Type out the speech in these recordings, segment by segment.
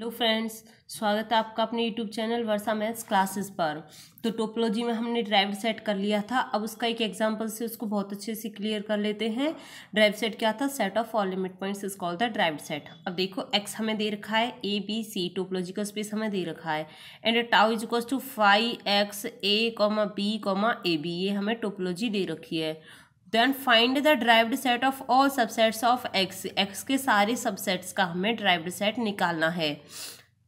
hello friends स्वागत है आपका अपने YouTube channel Varsha maths classes पर तो टोपोलॉजी में हमने ड्राइव सेट कर लिया था अब उसका एक एग्जांपल से उसको बहुत अच्छे से क्लियर कर लेते हैं ड्राइव सेट क्या था set of all limit points is called the derived set अब देखो एक्स हमें दे रखा है ए बी सी टोपोलॉजी का स्पेस हमें दे रखा है and tau is equals to five X A comma B comma A B ये हमें टोपोलॉजी दे रखी है then find the derived set of all subsets of X X के सारे सबसेट्स का हमें ड्राइव्ड सेट निकालना है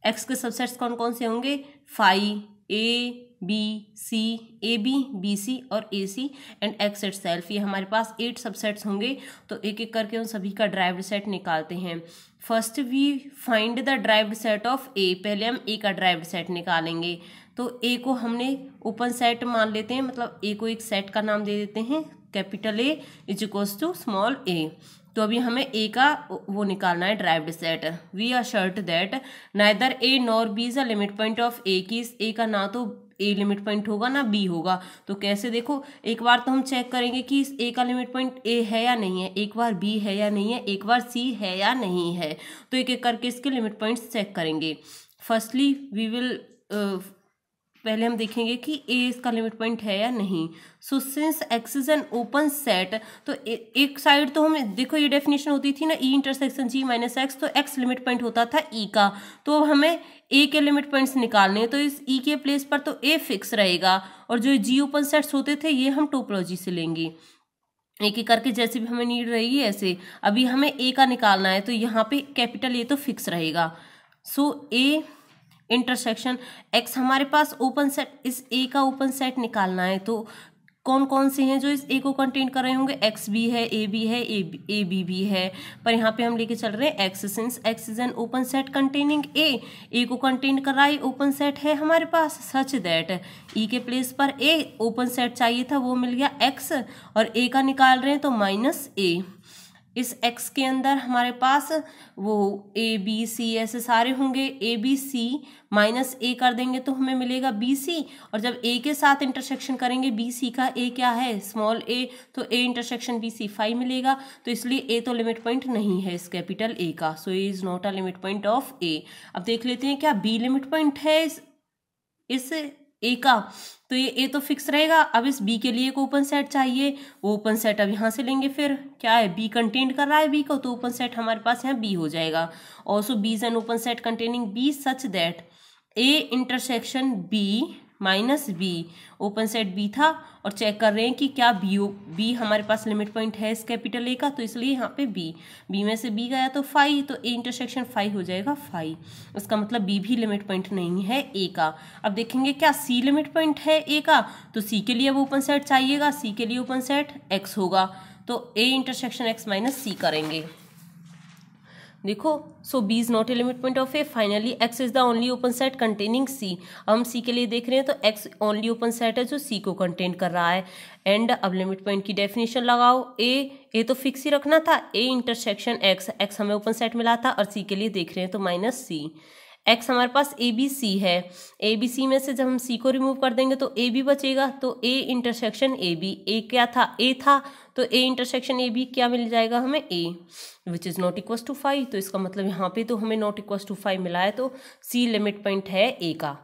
एक्स के सबसेट्स कौन कौन से होंगे five A B C A B B C और A C and X itself ये हमारे पास एट सबसेट्स होंगे तो एक एक करके उन सभी का ड्राइव्ड सेट निकालते हैं first we find the derived set of A पहले हम ए का ड्राइव्ड सेट निकालेंगे तो ए को हमने ओपन सेट मान लेते हैं मतलब ए को एक सेट का नाम दे देते हैं capital A is equals to small A तो अभी हमें ए का वो निकालना है derived set we are sure that neither A nor B is a limit point of A की ए का ना तो ए लिमिट पॉइंट होगा ना बी होगा तो कैसे देखो एक बार तो हम चेक करेंगे कि इस ए का लिमिट पॉइंट ए है या नहीं है एक बार बी है या नहीं है एक बार सी है या नहीं है तो एक एक करके इसके लिमिट पॉइंट्स चेक करेंगे फर्स्टली वी विल पहले हम देखेंगे कि ए इसका लिमिट पॉइंट है या नहीं so since X is an open set तो ए, एक साइड तो हम देखो ये डेफिनेशन होती थी ना E intersection G minus X तो एक्स लिमिट पॉइंट होता था ई e का तो अब हमें ए के लिमिट पॉइंट्स निकालने तो इस ई e के प्लेस पर तो ए फिक्स रहेगा और जो जी ओपन सेट्स होते थे ये हम टोपोलॉजी से लेंगे एक एक करके जैसे भी हमें नीड रहेगी ऐसे अभी हमें ए का निकालना है तो यहाँ पे कैपिटल ए तो फिक्स रहेगा so so, A intersection X हमारे पास ओपन सेट इस ए का ओपन सेट निकालना है तो कौन कौन से हैं जो इस ए को कंटेन कर रहे होंगे एक्स भी है ए भी है ए बी भी है पर यहाँ पे हम लेके चल रहे हैं X since X is an open set containing A A को कंटेन कर रहा है ओपन सेट है हमारे पास सच दैट ई के प्लेस पर ए ओपन सेट चाहिए था वो मिल गया एक्स और ए का निकाल रहे हैं तो माइनस ए इस एक्स के अंदर हमारे पास वो ए बी सी ऐसे सारे होंगे ए बी सी माइनस ए कर देंगे तो हमें मिलेगा बी सी और जब ए के साथ इंटरसेक्शन करेंगे बी सी का ए क्या है स्मॉल ए तो A intersection B C five मिलेगा तो इसलिए ए तो लिमिट पॉइंट नहीं है इस कैपिटल ए का so A is not a limit point of A अब देख लेते हैं क्या बी लिमिट पॉइंट है इस ए का तो ये ए तो फिक्स रहेगा अब इस बी के लिए एक ओपन सेट चाहिए वो ओपन सेट अब यहाँ से लेंगे फिर क्या है बी कंटेन कर रहा है बी को तो ओपन सेट हमारे पास यहाँ बी हो जाएगा also B is an open set containing B such that A intersection B minus B open set B था और चेक कर रहे हैं कि क्या बी बी हमारे पास लिमिट पॉइंट है इस कैपिटल ए का तो इसलिए यहाँ पे बी बी में से बी गया तो फाइव तो ए इंटरसेक्शन फाइव हो जाएगा फाइव उसका मतलब बी भी लिमिट पॉइंट नहीं है ए का अब देखेंगे क्या सी लिमिट पॉइंट है ए का तो सी के लिए अब ओपन सेट चाहिएगा सी के लिए ओपन सेट एक्स होगा तो A intersection X minus C करेंगे देखो so B is not a limit point of A finally X is the only open set containing C हम सी के लिए देख रहे हैं तो एक्स ओनली ओपन सेट है जो सी को कंटेन कर रहा है एंड अब लिमिट पॉइंट की डेफिनेशन लगाओ ए ए तो फिक्स ही रखना था ए इंटरसेक्शन एक्स एक्स हमें ओपन सेट मिला था और सी के लिए देख रहे हैं तो माइनस सी एक्स हमारे पास ए बी सी है ए बी सी में से जब हम सी को रिमूव कर देंगे तो ए बी बचेगा तो ए इंटरसेक्शन ए बी ए क्या था ए था तो ए इंटरसेक्शन ए बी क्या मिल जाएगा हमें A which is not equals to five तो इसका मतलब यहाँ पे तो हमें नॉट इक्वस टू फाइव मिला है तो सी लिमिट पॉइंट है ए का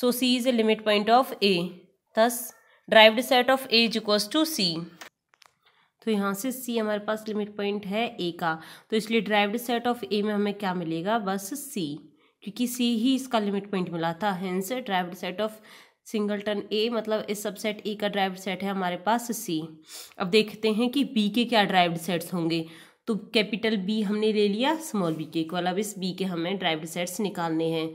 so C is a limit point of A thus derived set of A is equals to C तो यहाँ से सी हमारे पास लिमिट पॉइंट है ए का तो इसलिए ड्राइव्ड सेट ऑफ ए में हमें क्या मिलेगा बस सी क्योंकि सी ही इसका लिमिट पॉइंट मिला था hence derived set of singleton A मतलब इस सबसेट ए का ड्राइव सेट है हमारे पास सी अब देखते हैं कि बी के क्या ड्राइव सेट्स होंगे तो कैपिटल बी हमने ले लिया स्मॉल बी के इक्वल अब इस बी के हमें ड्राइव सेट्स निकालने हैं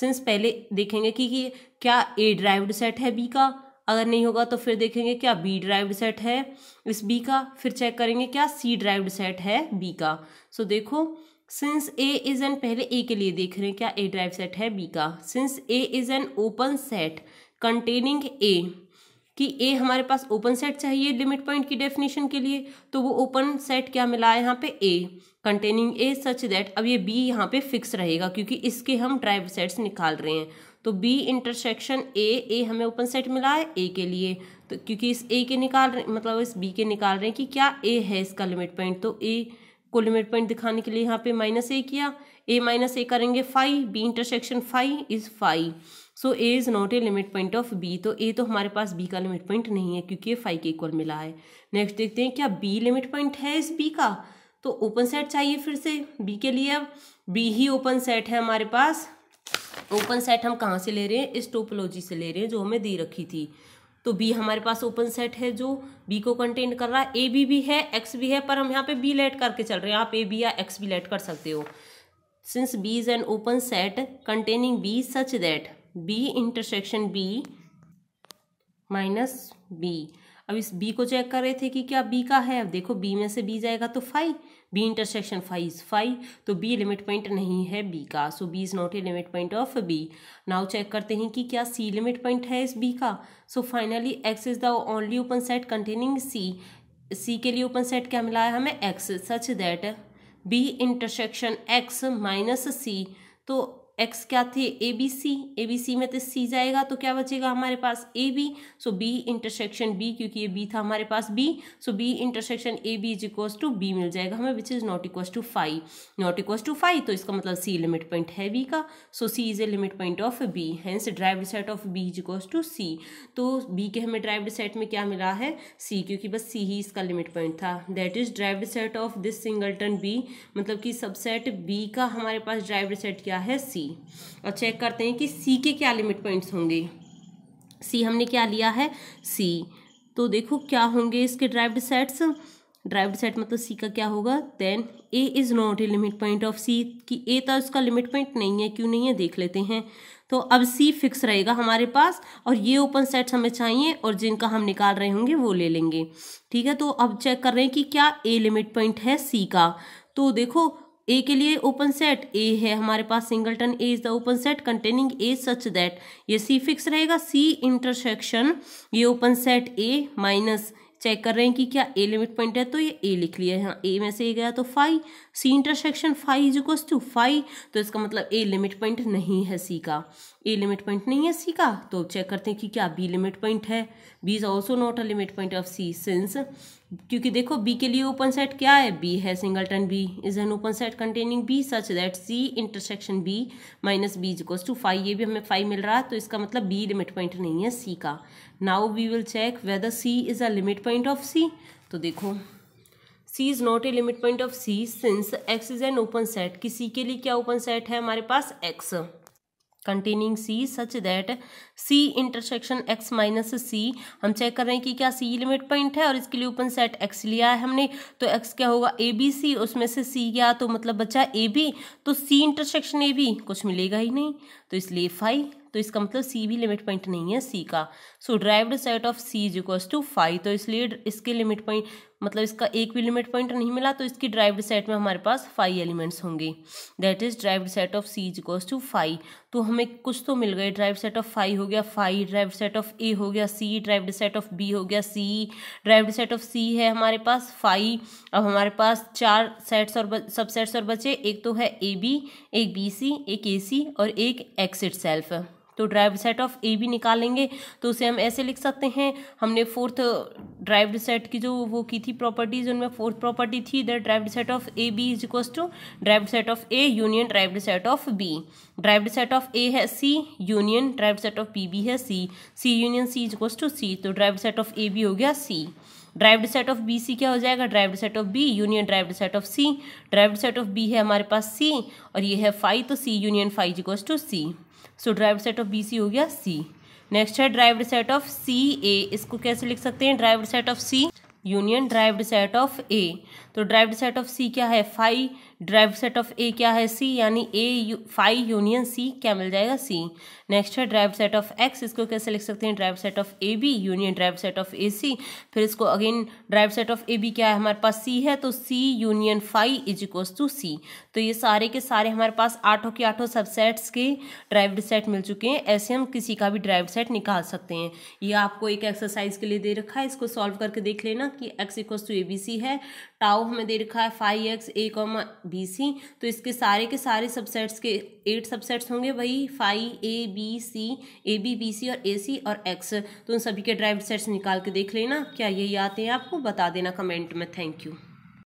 सिंस पहले देखेंगे कि, कि क्या ए ड्राइव सेट है बी का अगर नहीं होगा तो फिर देखेंगे क्या बी ड्राइव सेट है इस बी का फिर चेक करेंगे क्या सी ड्राइव सेट है बी का सो देखो सिंस ए इज एन पहले ए के लिए देख रहे हैं क्या ए ड्राइव सेट है बी का since A is an open set containing A कि ए हमारे पास ओपन सेट चाहिए लिमिट पॉइंट की डेफिनेशन के लिए तो वो ओपन सेट क्या मिला है यहाँ पे ए कंटेनिंग ए सच दैट अब ये बी यहाँ पे फिक्स रहेगा क्योंकि इसके हम ड्राइव सेट्स निकाल रहे हैं तो बी इंटरसेक्शन ए ए हमें ओपन सेट मिला है ए के लिए तो क्योंकि इस ए के निकाल रहे मतलब इस बी के निकाल रहे हैं कि क्या ए है इसका लिमिट पॉइंट तो ए को लिमिट पॉइंट दिखाने के लिए यहाँ पे माइनस ए किया ए माइनस ए करेंगे five B intersection five is five so A is not a limit point of B तो ए तो हमारे पास बी का लिमिट पॉइंट नहीं है क्योंकि ये फाइव के इक्वल मिला है नेक्स्ट देखते हैं क्या बी लिमिट पॉइंट है इस बी का तो ओपन सेट चाहिए फिर से बी के लिए अब बी ही ओपन सेट है हमारे पास ओपन सेट हम कहाँ से ले रहे हैं इस टोपोलॉजी से ले रहे हैं जो हमें दी रखी थी तो बी हमारे पास ओपन सेट है जो बी को कंटेन कर रहा है ए बी भी है एक्स भी है पर हम यहाँ पे बी लेट करके चल रहे हैं आप ए बी या एक्स बी लेट कर सकते हो since B is an open set containing B such that B intersection B minus B अब इस बी को चेक कर रहे थे कि क्या बी का है अब देखो बी में से बी जाएगा तो five B intersection five is five तो बी लिमिट पॉइंट नहीं है बी का so B is not a limit point of B now check करते हैं कि क्या सी लिमिट पॉइंट है इस बी का so finally X is the only open set containing C C के लिए ओपन सेट क्या मिला है हमें X such that B intersection X minus C तो एक्स क्या थे ए बी सी ए बी सी में तो सी जाएगा तो क्या बचेगा हमारे पास A B so B intersection B क्योंकि ये बी था हमारे पास B so B intersection A B is equals to B मिल जाएगा हमें which is not equals to five not equals to five तो इसका मतलब सी लिमिट पॉइंट है बी का so C is a limit point of B hence derived set of B is equals to C तो B के हमें derived set में क्या मिला है सी क्योंकि बस सी ही इसका लिमिट पॉइंट था that is derived set of this singleton B मतलब कि सबसेट बी का हमारे पास ड्राइव्ड सेट क्या है सी सी और चेक करते हैं कि सी के क्या लिमिट पॉइंट्स होंगे सी हमने क्या लिया है सी तो देखो क्या होंगे इसके ड्राइव्ड सेट्स ड्राइव्ड सेट मतलब सी का क्या होगा then A is not a limit point of C कि ए तो उसका लिमिट पॉइंट नहीं है क्यों नहीं है देख लेते हैं तो अब सी फिक्स रहेगा हमारे पास और ये ओपन सेट्स हमें चाहिए और जिनका हम निकाल रहे होंगे वो ले लेंगे ठीक है तो अब चेक कर रहे हैं कि क्या ए लिमिट पॉइंट है सी का तो देखो ए के लिए ओपन सेट ए है हमारे पास singleton A is the open set containing A such that ये सी फिक्स रहेगा सी इंटरसेक्शन ये open set A minus check कर रहे हैं कि क्या ए लिमिट पॉइंट है तो ये ए लिख लिया है ए हाँ, में से ए गया तो five C intersection five is equals to five तो इसका मतलब ए लिमिट पॉइंट नहीं है सी का ए लिमिट पॉइंट नहीं है सी का तो चेक करते हैं कि क्या बी लिमिट पॉइंट है B is also not a limit point of C since क्योंकि देखो बी के लिए ओपन सेट क्या है बी है singleton B is an open set containing B such that C intersection B minus B is equals to five ये भी हमें फाइव मिल रहा है तो इसका मतलब बी लिमिट पॉइंट नहीं है सी का now we will check whether C is a limit point of C तो देखो C is not a limit point of C since X is an open set कि सी के लिए क्या open set है हमारे पास X containing C such that C intersection X minus C हम चेक कर रहे हैं कि क्या सी लिमिट पॉइंट है और इसके लिए ओपन सेट एक्स लिया है हमने तो एक्स क्या होगा ए बी सी उसमें से सी गया तो मतलब बचा ए बी तो सी इंटरसेक्शन ए बी कुछ मिलेगा ही नहीं तो इसलिए फाइव तो इसका मतलब सी भी लिमिट पॉइंट नहीं है सी का so derived set of C is equals to five तो इसलिए इसके लिमिट पॉइंट मतलब इसका एक भी लिमिट पॉइंट नहीं मिला तो इसकी ड्राइव्ड सेट में हमारे पास फाइव एलिमेंट्स होंगे that is derived set of C is equals to five तो हमें कुछ तो मिल गए ड्राइव सेट ऑफ फाइव हो गया five derived set of A हो गया C derived set of B हो गया C derived set of C है हमारे पास फाइव अब हमारे पास चार सेट्स और सब सेट्स और बचे एक तो है ए बी एक बी सी एक ए सी और एक एक्सिट सेल्फ तो ड्राइव सेट ऑफ ए भी निकालेंगे तो उसे हम ऐसे लिख सकते हैं हमने फोर्थ ड्राइव सेट की जो वो की थी प्रॉपर्टीज उनमें फोर्थ प्रॉपर्टी थी इधर drive set of A B is equals to drive set of A union drive set of B drive set of A है C union drive set of P B है C C union C is equals to C तो drive set of A B हो गया C derived set of B C क्या हो जाएगा derived set of B union derived set of C derived set of B है हमारे पास C और ये है फाइव तो C union five equals to C so derived set of B C हो गया सी नेक्स्ट है derived set of C A इसको कैसे लिख सकते हैं derived set of C union derived set of A तो ड्राइव्ड सेट ऑफ सी क्या है five derived set of A क्या है सी यानी ए फाइव यूनियन सी क्या मिल जाएगा सी नेक्स्ट है ड्राइव सेट ऑफ एक्स इसको कैसे लिख सकते हैं drive set of A B union drive set of A C फिर इसको again drive set of A B क्या है हमारे पास सी है तो C union five is equals to C तो ये सारे के सारे हमारे पास आठों के आठों सबसेट्स के ड्राइव सेट मिल चुके हैं ऐसे हम किसी का भी ड्राइव सेट निकाल सकते हैं ये आपको एक एक्सरसाइज के लिए दे रखा है इसको सॉल्व करके देख लेना कि X equals to A B C है टाओ हमें दे रखा है five X A comma B C तो इसके सारे के सारे सबसेट्स के एट सबसेट्स होंगे वही five A B B C A B B C और ए सी और एक्स तो उन सभी के ड्राइव सेट्स निकाल के देख लेना क्या यही आते हैं आपको बता देना कमेंट में थैंक यू